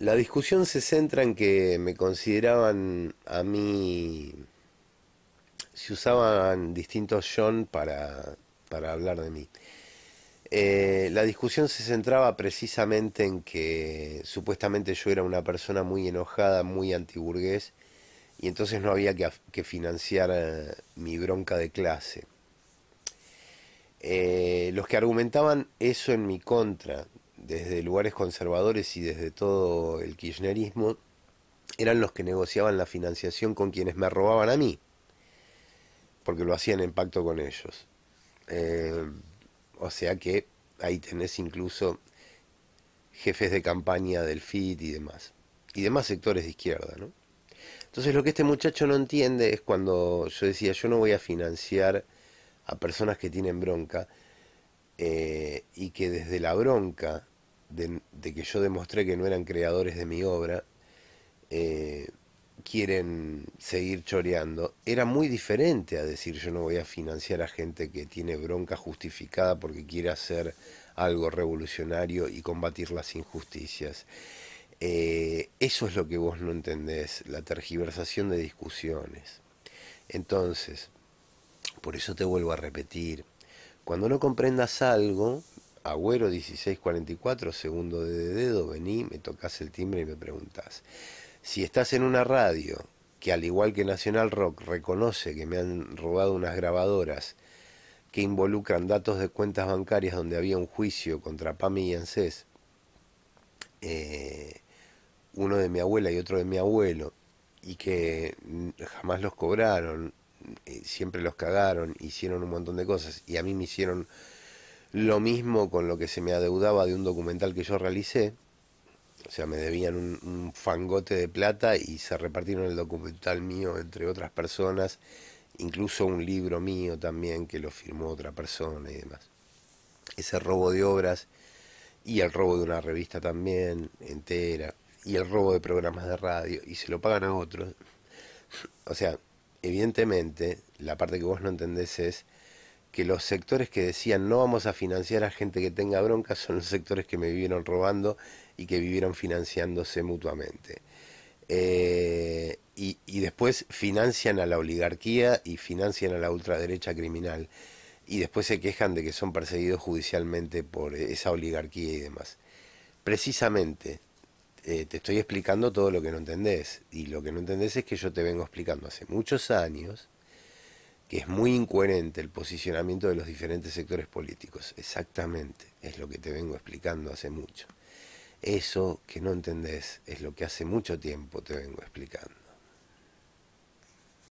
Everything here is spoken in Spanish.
La discusión se centra en que me consideraban a mí, Se usaban distintos John para, para hablar de mí. Eh, la discusión se centraba precisamente en que supuestamente yo era una persona muy enojada, muy antiburgués, y entonces no había que, financiar eh, mi bronca de clase. Eh, los que argumentaban eso en mi contra, desde lugares conservadores y desde todo el kirchnerismo, eran los que negociaban la financiación con quienes me robaban a mí, porque lo hacían en pacto con ellos. Eh, o sea que ahí tenés incluso jefes de campaña del FIT y demás, y demás sectores de izquierda, ¿no? Entonces lo que este muchacho no entiende es cuando yo decía, yo no voy a financiar a personas que tienen bronca, eh, y que desde la bronca de, que yo demostré que no eran creadores de mi obra, eh, quieren seguir choreando, era muy diferente a decir yo no voy a financiar a gente que tiene bronca justificada porque quiere hacer algo revolucionario y combatir las injusticias. Eh, eso es lo que vos no entendés, la tergiversación de discusiones. Entonces, por eso te vuelvo a repetir, cuando no comprendas algo, Agüero 1644, segundo de dedo, vení, me tocas el timbre y me preguntas Si estás en una radio que al igual que Nacional Rock reconoce que me han robado unas grabadoras que involucran datos de cuentas bancarias donde había un juicio contra Pami y ANSES, eh, uno de mi abuela y otro de mi abuelo, y que jamás los cobraron, eh, siempre los cagaron, hicieron un montón de cosas, y a mí me hicieron lo mismo con lo que se me adeudaba de un documental que yo realicé. O sea, me debían un, fangote de plata y se repartieron el documental mío entre otras personas, incluso un libro mío también que lo firmó otra persona y demás. Ese robo de obras y el robo de una revista también entera y el robo de programas de radio y se lo pagan a otros. O sea, evidentemente la parte que vos no entendés es que los sectores que decían no vamos a financiar a gente que tenga bronca son los sectores que me vivieron robando y que vivieron financiándose mutuamente. Eh, y, después financian a la oligarquía y financian a la ultraderecha criminal. Y después se quejan de que son perseguidos judicialmente por esa oligarquía y demás. Precisamente, eh, te estoy explicando todo lo que no entendés. Y lo que no entendés es que yo te vengo explicando hace muchos años que es muy incoherente el posicionamiento de los diferentes sectores políticos. Exactamente, es lo que te vengo explicando hace mucho. Eso que no entendés es lo que hace mucho tiempo te vengo explicando.